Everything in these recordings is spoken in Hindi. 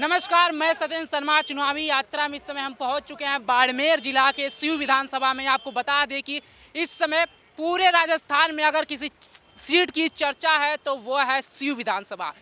नमस्कार मैं सत्येंद्र शर्मा चुनावी यात्रा में इस समय हम पहुंच चुके हैं बाड़मेर जिला के सीयू विधानसभा में आपको बता दें कि इस समय पूरे राजस्थान में अगर किसी सीट की चर्चा है तो वो है सीयू विधानसभा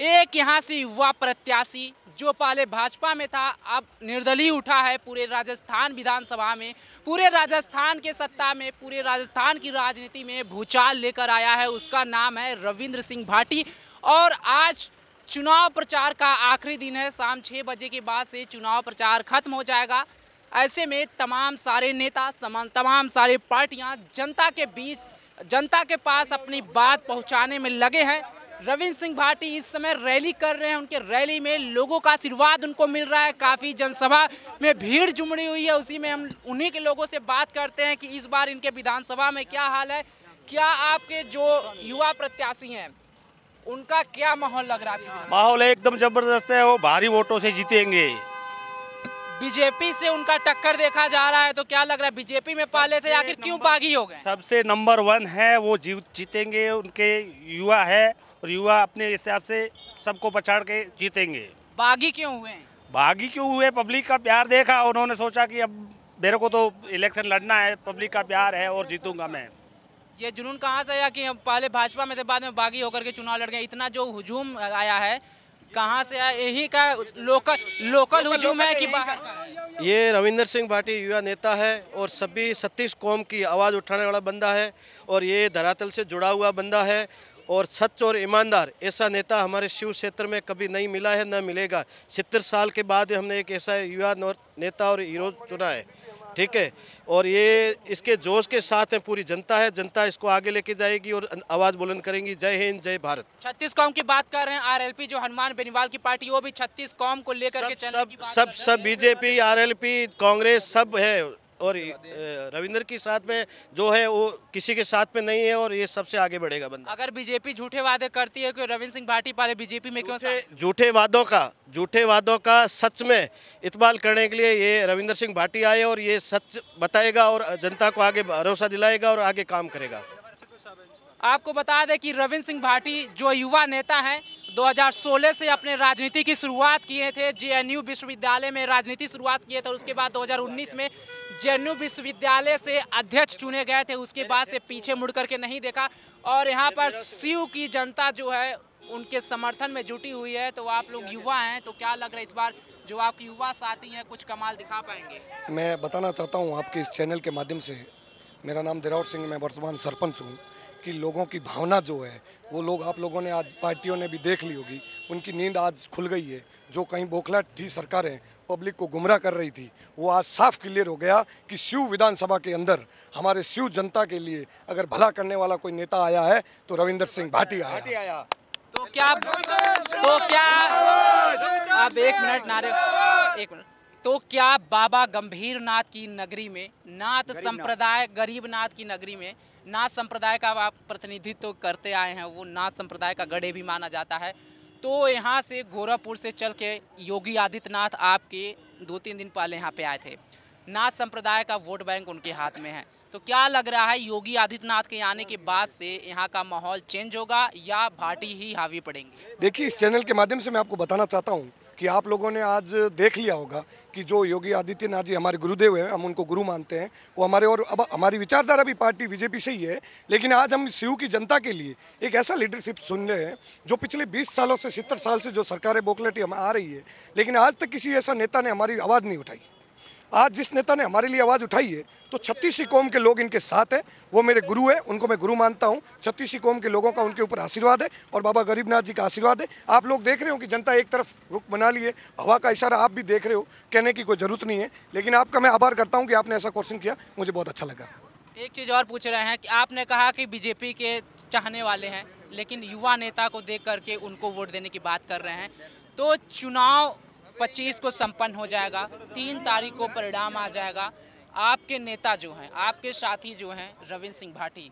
एक यहाँ से युवा प्रत्याशी जो पहले भाजपा में था अब निर्दलीय उठा है पूरे राजस्थान विधानसभा में पूरे राजस्थान के सत्ता में पूरे राजस्थान की राजनीति में भूचाल लेकर आया है उसका नाम है रविंद्र सिंह भाटी और आज चुनाव प्रचार का आखिरी दिन है शाम छः बजे के बाद से चुनाव प्रचार खत्म हो जाएगा ऐसे में तमाम सारे नेता तमाम सारे पार्टियां जनता के बीच जनता के पास अपनी बात पहुंचाने में लगे हैं रविंद्र सिंह भाटी इस समय रैली कर रहे हैं उनके रैली में लोगों का आशीर्वाद उनको मिल रहा है काफ़ी जनसभा में भीड़ जुमड़ी हुई है उसी में हम उन्हीं के लोगों से बात करते हैं कि इस बार इनके विधानसभा में क्या हाल है क्या आपके जो युवा प्रत्याशी हैं उनका क्या माहौल लग रहा है माहौल एकदम जबरदस्त है वो भारी वोटों से जीतेंगे बीजेपी से उनका टक्कर देखा जा रहा है तो क्या लग रहा है बीजेपी में पाले थे आखिर क्यों बागी हो गए सबसे नंबर वन है वो जीत जीतेंगे उनके युवा है और युवा अपने हिसाब से सबको पछाड़ के जीतेंगे बागी क्यों हुए बागी क्यों हुए पब्लिक का प्यार देखा उन्होंने सोचा कि अब मेरे को तो इलेक्शन लड़ना है पब्लिक का प्यार है और जीतूंगा मैं ये जुनून कहाँ से आया कि हम पहले भाजपा में थे बाद में बागी होकर के चुनाव लड़ गए इतना जो हुजूम आया है कहाँ से आया यही का लोकल लोकल हुजूम है कि बाहर ये रविंदर सिंह भाटी युवा नेता है और सभी सतीश कौम की आवाज़ उठाने वाला बंदा है और ये धरातल से जुड़ा हुआ बंदा है और सच और ईमानदार ऐसा नेता हमारे शिव क्षेत्र में कभी नहीं मिला है न मिलेगा सितर साल के बाद हमने एक ऐसा युवा नेता और हीरो चुना है ठीक है और ये इसके जोश के साथ है पूरी जनता है जनता इसको आगे लेके जाएगी और आवाज़ बुलंद करेंगी जय हिंद जय भारत छत्तीस कौम की बात कर रहे हैं आरएलपी जो हनुमान बेनीवाल की पार्टी वो भी छत्तीस कौम को लेकर सब सब सब, सब बीजेपी आरएलपी कांग्रेस सब है और रविंद्र के साथ में जो है वो किसी के साथ में नहीं है और ये सबसे आगे बढ़ेगा बंदा अगर बीजेपी झूठे वादे करती है कि रविंद्र सिंह भाटी पाले बीजेपी में क्यों झूठे वादों का झूठे वादों का सच में इतबाल करने के लिए ये रविंद्र सिंह भाटी आए और ये सच बताएगा और जनता को आगे भरोसा दिलाएगा और आगे काम करेगा आपको बता दें कि रविंद्र सिंह भाटी जो युवा नेता हैं 2016 से अपने राजनीति की शुरुआत किए थे जेएनयू विश्वविद्यालय में राजनीति शुरुआत किए थे और उसके बाद 2019 में जेएनयू विश्वविद्यालय से अध्यक्ष चुने गए थे उसके बाद से पीछे मुड़ करके नहीं देखा और यहाँ पर शिव की जनता जो है उनके समर्थन में जुटी हुई है तो आप लोग युवा हैं तो क्या लग रहा है इस बार जो आपके युवा साथी हैं कुछ कमाल दिखा पाएंगे मैं बताना चाहता हूँ आपके इस चैनल के माध्यम से मेरा नाम दिलावर सिंह मैं वर्तमान सरपंच हूँ कि लोगों की भावना जो है वो लोग आप लोगों ने आज पार्टियों ने भी देख ली होगी उनकी नींद आज खुल गई है जो कहीं बोखला थी सरकारें पब्लिक को गुमराह कर रही थी वो आज साफ क्लियर हो गया कि शिव विधानसभा के अंदर हमारे शिव जनता के लिए अगर भला करने वाला कोई नेता आया है तो रविंदर सिंह भाटी आया, तो क्या तो क्या आप एक मिनट नारे एक मिनट तो क्या बाबा गंभीर नाथ की नगरी में नाथ संप्रदाय गरीब नाथ की नगरी में नाथ संप्रदाय का आप प्रतिनिधित्व तो करते आए हैं वो नाथ संप्रदाय का गढ़े भी माना जाता है तो यहाँ से गोरखपुर से चल के योगी आदित्यनाथ आपके दो तीन दिन पहले यहाँ पे आए थे नाथ संप्रदाय का वोट बैंक उनके हाथ में है तो क्या लग रहा है योगी आदित्यनाथ के आने के बाद से यहाँ का माहौल चेंज होगा या भाटी ही हावी पड़ेंगे देखिए इस चैनल के माध्यम से मैं आपको बताना चाहता हूँ कि आप लोगों ने आज देख लिया होगा कि जो योगी आदित्यनाथ जी हमारे गुरुदेव हैं हम उनको गुरु मानते हैं वो हमारे और अब हमारी विचारधारा भी पार्टी बीजेपी से ही है लेकिन आज हम सीयू की जनता के लिए एक ऐसा लीडरशिप सुन रहे हैं जो पिछले 20 सालों से सत्तर साल से जो सरकारें बोकलेटी हम आ रही है लेकिन आज तक किसी ऐसा नेता ने हमारी आवाज़ नहीं उठाई आज जिस नेता ने हमारे लिए आवाज़ उठाई है तो छत्तीसी कौम के लोग इनके साथ हैं वो मेरे गुरु हैं उनको मैं गुरु मानता हूँ छत्तीसी कौम के लोगों का उनके ऊपर आशीर्वाद है और बाबा गरीबनाथ जी का आशीर्वाद है आप लोग देख रहे हो कि जनता एक तरफ रुख बना लिए हवा का इशारा आप भी देख रहे हो कहने की कोई ज़रूरत नहीं है लेकिन आपका मैं आभार करता हूँ कि आपने ऐसा क्वेश्चन किया मुझे बहुत अच्छा लगा एक चीज़ और पूछ रहे हैं कि आपने कहा कि बीजेपी के चाहने वाले हैं लेकिन युवा नेता को देख करके उनको वोट देने की बात कर रहे हैं तो चुनाव पच्चीस को संपन्न हो जाएगा तीन तारीख को परिणाम आ जाएगा आपके नेता जो हैं आपके साथी जो हैं रविंद्र सिंह भाटी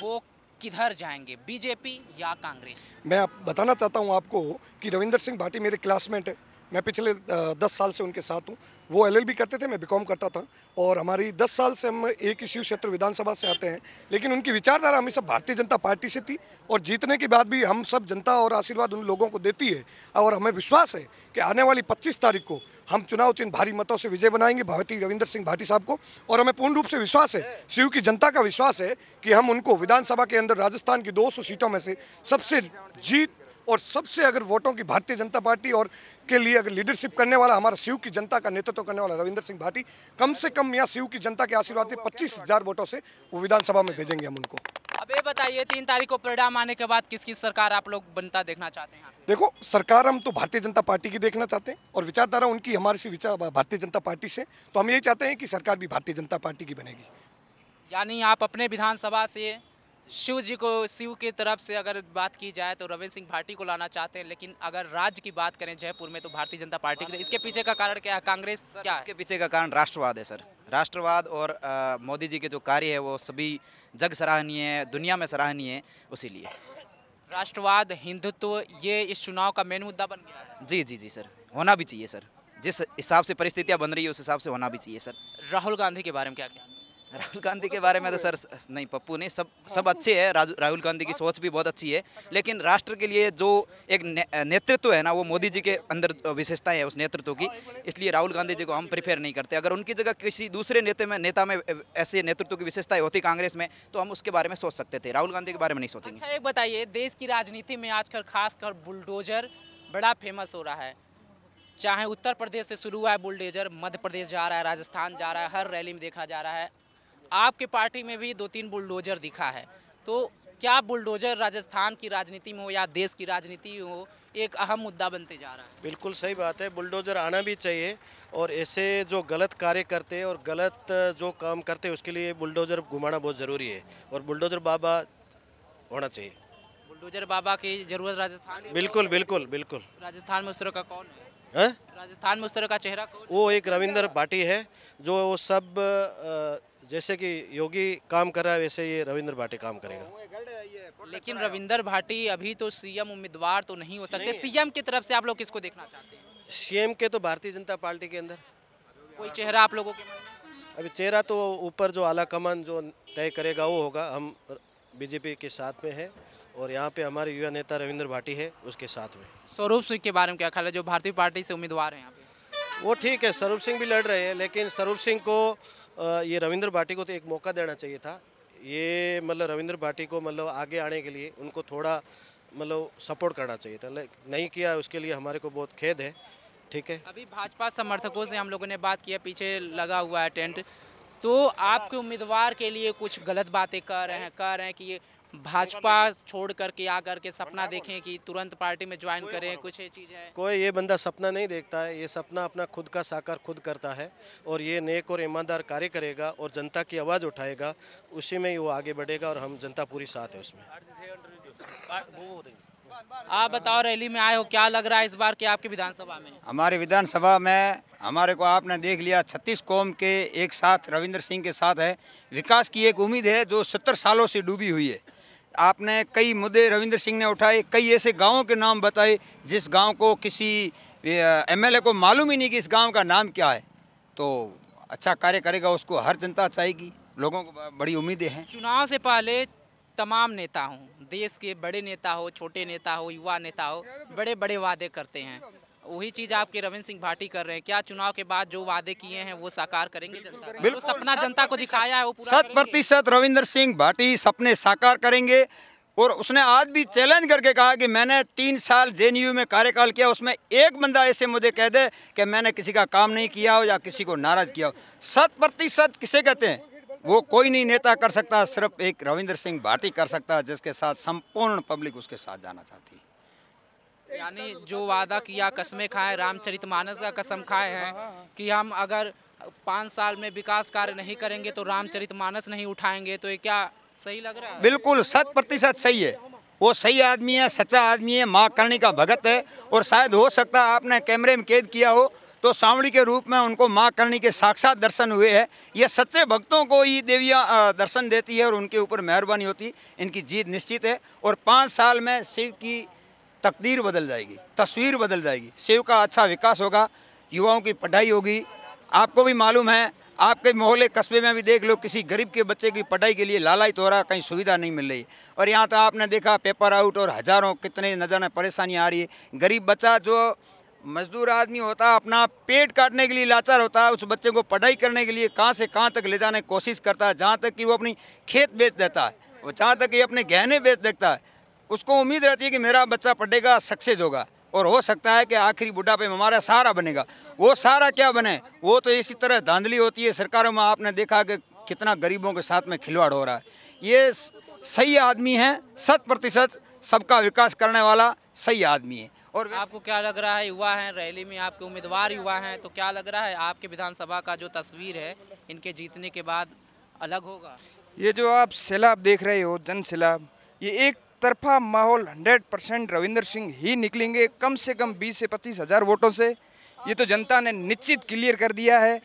वो किधर जाएंगे बीजेपी या कांग्रेस मैं आप बताना चाहता हूं आपको कि रविंदर सिंह भाटी मेरे क्लासमेट है मैं पिछले दस साल से उनके साथ हूँ वो एलएलबी करते थे मैं बीकॉम करता था और हमारी दस साल से हम एक ही शिव क्षेत्र विधानसभा से आते हैं लेकिन उनकी विचारधारा हमेशा भारतीय जनता पार्टी से थी और जीतने के बाद भी हम सब जनता और आशीर्वाद उन लोगों को देती है और हमें विश्वास है कि आने वाली पच्चीस तारीख को हम चुनाव चिन्ह भारी मतों से विजय बनाएंगे भारती रविंद्र सिंह भाटी साहब को और हमें पूर्ण रूप से विश्वास है शिव की जनता का विश्वास है कि हम उनको विधानसभा के अंदर राजस्थान की दो सीटों में से सबसे जीत और सबसे अगर वोटों की भारतीय जनता पार्टी और के लिए अगर लीडरशिप करने वाला हमारा शिव की जनता का नेतृत्व करने वाला रविंदर सिंह भाटी कम से कम यहाँ शिव की जनता के आशीर्वाद से पच्चीस हजार वोटों से वो विधानसभा में भेजेंगे हम उनको अब ये बताइए तीन तारीख को परिणाम आने के बाद किसकी सरकार आप लोग बनता देखना चाहते हैं देखो सरकार हम तो भारतीय जनता पार्टी की देखना चाहते हैं और विचारधारा उनकी हमारे से विचार भारतीय जनता पार्टी से तो हम यही चाहते हैं कि सरकार भी भारतीय जनता पार्टी की बनेगी यानी आप अपने विधानसभा से शिव जी को शिव की तरफ से अगर बात की जाए तो रविंद्र सिंह भाटी को लाना चाहते हैं लेकिन अगर राज्य की बात करें जयपुर में तो भारतीय जनता पार्टी की तो इसके पीछे का कारण क्या है कांग्रेस क्या इसके पीछे का कारण राष्ट्रवाद है सर राष्ट्रवाद और मोदी जी के जो कार्य है वो सभी जग सराहनीय है दुनिया में सराहनीय है उसी लिए राष्ट्रवाद हिंदुत्व ये इस चुनाव का मेन मुद्दा बन गया है जी जी जी सर होना भी चाहिए सर जिस हिसाब से परिस्थितियाँ बन रही है उस हिसाब से होना भी चाहिए सर राहुल गांधी के बारे में क्या क्या राहुल गांधी के बारे में तो सर नहीं पप्पू नहीं सब सब अच्छे हैं राहुल गांधी की सोच भी बहुत अच्छी है लेकिन राष्ट्र के लिए जो एक ने, नेतृत्व है ना वो मोदी जी के अंदर विशेषताएं है उस नेतृत्व की इसलिए राहुल गांधी जी को हम प्रिफेयर नहीं करते अगर उनकी जगह किसी दूसरे नेता में नेता में ऐसे नेतृत्व की विशेषताएं होती कांग्रेस में तो हम उसके बारे में सोच सकते थे राहुल गांधी के बारे में नहीं सोचेंगे अच्छा, एक बताइए देश की राजनीति में आजकल खासकर बुलडोजर बड़ा फेमस हो रहा है चाहे उत्तर प्रदेश से शुरू हुआ है बुलडोजर मध्य प्रदेश जा रहा है राजस्थान जा रहा है हर रैली में देखा जा रहा है आपके पार्टी में भी दो तीन बुलडोजर दिखा है तो क्या बुलडोजर राजस्थान की राजनीति में हो या देश की राजनीति हो एक अहम मुद्दा बनते जा रहा है बिल्कुल सही बात है बुलडोजर आना भी चाहिए और ऐसे जो गलत कार्य करते हैं और गलत जो काम करते हैं उसके लिए बुलडोजर घुमाना बहुत ज़रूरी है और बुलडोजर बाबा होना चाहिए बुलडोजर बाबा की जरूरत राजस्थान बिल्कुल बिल्कुल बिल्कुल राजस्थान में उस तरह का कौन है राजस्थान में उस तरह का चेहरा वो एक रविंदर भाटी है जो सब जैसे कि योगी काम कर रहा है वैसे ये रविंद्र भाटी काम करेगा लेकिन रविंद्र भाटी अभी तो सीएम उम्मीदवार तो नहीं हो सकते सीएम की तरफ से आप लोग किसको देखना चाहते हैं सीएम के तो भारतीय जनता पार्टी के अंदर कोई चेहरा आप लोगों के अभी चेहरा तो ऊपर जो आला कमान जो तय करेगा वो होगा हम बीजेपी के साथ में है और यहाँ पे हमारे युवा नेता रविंद्र भाटी है उसके साथ में स्वरूप सिंह के बारे में क्या ख्याल है जो भारतीय पार्टी से उम्मीदवार हैं वो ठीक है स्वरूप सिंह भी लड़ रहे हैं लेकिन स्वरूप सिंह को ये रविंद्र भाटी को तो एक मौका देना चाहिए था ये मतलब रविंद्र भाटी को मतलब आगे आने के लिए उनको थोड़ा मतलब सपोर्ट करना चाहिए था नहीं किया उसके लिए हमारे को बहुत खेद है ठीक है अभी भाजपा समर्थकों से हम लोगों ने बात किया पीछे लगा हुआ है टेंट तो आपके उम्मीदवार के लिए कुछ गलत बातें कर रहे हैं कह रहे हैं कि ये भाजपा छोड़ करके आ करके सपना देखें कि तुरंत पार्टी में ज्वाइन करें कुछ चीज़ है कोई ये बंदा सपना नहीं देखता है ये सपना अपना खुद का साकार खुद करता है और ये नेक और ईमानदार कार्य करेगा और जनता की आवाज़ उठाएगा उसी में ही वो आगे बढ़ेगा और हम जनता पूरी साथ है उसमें आप बताओ रैली में आए हो क्या लग रहा है इस बार के आपकी विधानसभा में हमारे विधानसभा में हमारे को आपने देख लिया छत्तीस कौम के एक साथ रविंद्र सिंह के साथ है विकास की एक उम्मीद है जो सत्तर सालों से डूबी हुई है आपने कई मुद्दे रविंद्र सिंह ने उठाए कई ऐसे गाँव के नाम बताए जिस गाँव को किसी एमएलए को मालूम ही नहीं कि इस गांव का नाम क्या है तो अच्छा कार्य करेगा उसको हर जनता चाहेगी लोगों को बड़ी उम्मीदें हैं चुनाव से पहले तमाम नेता हों देश के बड़े नेता हो छोटे नेता हो युवा नेता हो बड़े बड़े वादे करते हैं वही चीज आपके रविंद्र सिंह भाटी कर रहे हैं क्या चुनाव के बाद जो वादे किए हैं वो साकार करेंगे बिल्कुल तो सपना जनता को दिखाया है वो पूरा शत प्रतिशत रविंद्र सिंह भाटी सपने साकार करेंगे और उसने आज भी चैलेंज करके कहा कि मैंने तीन साल जे में कार्यकाल किया उसमें एक बंदा ऐसे मुझे कह दे कि मैंने किसी का काम नहीं किया हो या किसी को नाराज किया हो शत प्रतिशत किसे कहते हैं वो कोई नहीं नेता कर सकता सिर्फ एक रविंद्र सिंह भाटी कर सकता जिसके साथ संपूर्ण पब्लिक उसके साथ जाना चाहती है यानी जो वादा किया कस्में खाए रामचरित मानस का कसम खाए हैं कि हम अगर पाँच साल में विकास कार्य नहीं करेंगे तो रामचरित मानस नहीं उठाएंगे तो ये क्या सही लग रहा है बिल्कुल शत प्रतिशत सही है वो सही आदमी है सच्चा आदमी है माँ करणी का भगत है और शायद हो सकता है आपने कैमरे में कैद किया हो तो सावणी के रूप में उनको माँ करणी के साक्षात दर्शन हुए हैं ये सच्चे भक्तों को ही देवियाँ दर्शन देती है और उनके ऊपर मेहरबानी होती इनकी जीत निश्चित है और पाँच साल में शिव की तकदीर बदल जाएगी तस्वीर बदल जाएगी सेव का अच्छा विकास होगा युवाओं की पढ़ाई होगी आपको भी मालूम है आपके मोहल्ले कस्बे में भी देख लो किसी गरीब के बच्चे की पढ़ाई के लिए लालायित तो रहा कहीं सुविधा नहीं मिल रही और यहाँ तो आपने देखा पेपर आउट और हज़ारों कितने नजर में परेशानियाँ आ रही है गरीब बच्चा जो मजदूर आदमी होता अपना पेट काटने के लिए लाचार होता है उस बच्चे को पढ़ाई करने के लिए कहाँ से कहाँ तक ले जाने की कोशिश करता है जहाँ तक कि वो अपनी खेत बेच देता है वो जहाँ तक कि अपने गहने बेच देता है उसको उम्मीद रहती है कि मेरा बच्चा पढ़ेगा सक्सेस होगा और हो सकता है कि आखिरी बुढ़ापे में हमारा सहारा बनेगा वो सहारा क्या बने वो तो इसी तरह धांधली होती है सरकारों में आपने देखा कि कितना गरीबों के साथ में खिलवाड़ हो रहा है ये सही आदमी है शत प्रतिशत सबका विकास करने वाला सही आदमी है और आपको क्या लग रहा है युवा हैं रैली में आपके उम्मीदवार युवा हैं तो क्या लग रहा है आपके विधानसभा का जो तस्वीर है इनके जीतने के बाद अलग होगा ये जो आप सैलाब देख रहे हो जन सैलाब ये एक तरफा माहौल 100 परसेंट रविंदर सिंह ही निकलेंगे कम से कम 20 से पच्चीस हज़ार वोटों से ये तो जनता ने निश्चित क्लियर कर दिया है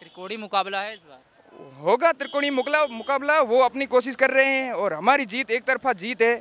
त्रिकोणी मुकाबला है इस बार होगा त्रिकोणी मुकाबला वो अपनी कोशिश कर रहे हैं और हमारी जीत एक तरफा जीत है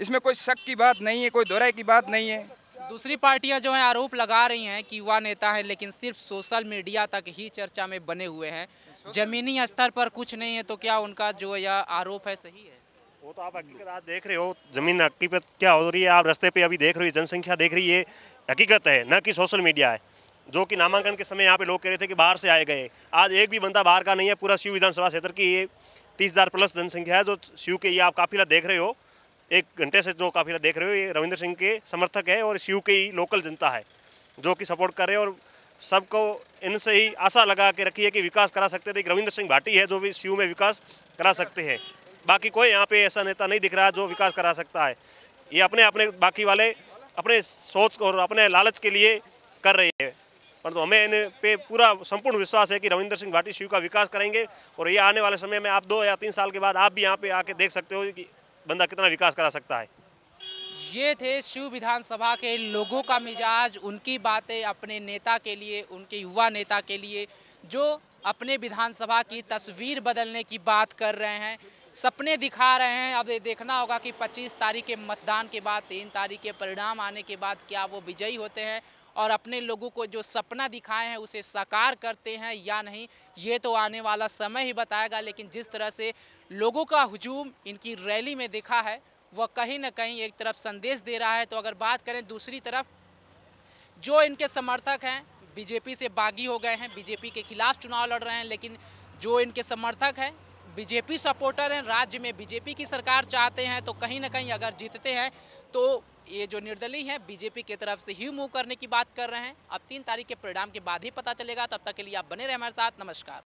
इसमें कोई शक की बात नहीं है कोई दोहराए की बात नहीं है दूसरी पार्टियां जो हैं आरोप लगा रही हैं कि युवा नेता हैं लेकिन सिर्फ सोशल मीडिया तक ही चर्चा में बने हुए हैं जमीनी स्तर पर कुछ नहीं है तो क्या उनका जो यह आरोप है सही है वो तो आप हकीकत आज देख रहे हो ज़मीन हकीकत क्या हो रही है आप रस्ते पे अभी देख रहे हो जनसंख्या देख रही है हकीकत है न कि सोशल मीडिया है जो कि नामांकन के समय यहाँ पे लोग कह रहे थे कि बाहर से आए गए आज एक भी बंदा बाहर का नहीं है पूरा शिव विधानसभा क्षेत्र की ये तीस हज़ार प्लस जनसंख्या है जो शिव के ये आप काफिला देख रहे हो एक घंटे से जो काफिला देख रहे हो ये रविंद्र सिंह के समर्थक है और शिव के ही लोकल जनता है जो कि सपोर्ट कर रहे हैं और सबको इनसे ही आशा लगा के रखी है कि विकास करा सकते थे रविंद्र सिंह भाटी है जो भी शिव में विकास करा सकते हैं बाकी कोई यहाँ पे ऐसा नेता नहीं दिख रहा है जो विकास करा सकता है ये अपने अपने बाकी वाले अपने सोच और अपने लालच के लिए कर रहे हैं परंतु तो हमें इन पे पूरा संपूर्ण विश्वास है कि रविंद्र सिंह भाटी शिव का विकास करेंगे और ये आने वाले समय में आप दो या तीन साल के बाद आप भी यहाँ पे आके देख सकते हो कि बंदा कितना विकास करा सकता है ये थे शिव विधानसभा के लोगों का मिजाज उनकी बातें अपने नेता के लिए उनके युवा नेता के लिए जो अपने विधानसभा की तस्वीर बदलने की बात कर रहे हैं सपने दिखा रहे हैं अब देखना होगा कि 25 तारीख के मतदान के बाद तीन तारीख के परिणाम आने के बाद क्या वो विजयी होते हैं और अपने लोगों को जो सपना दिखाए हैं उसे साकार करते हैं या नहीं ये तो आने वाला समय ही बताएगा लेकिन जिस तरह से लोगों का हजूम इनकी रैली में दिखा है वह कहीं ना कहीं एक तरफ संदेश दे रहा है तो अगर बात करें दूसरी तरफ जो इनके समर्थक हैं बीजेपी से बागी हो गए हैं बीजेपी के खिलाफ चुनाव लड़ रहे हैं लेकिन जो इनके समर्थक हैं बीजेपी सपोर्टर हैं राज्य में बीजेपी की सरकार चाहते हैं तो कहीं ना कहीं अगर जीतते हैं तो ये जो निर्दलीय हैं बीजेपी की तरफ से ही मूव करने की बात कर रहे हैं अब तीन तारीख के परिणाम के बाद ही पता चलेगा तब तक के लिए आप बने रहें हमारे साथ नमस्कार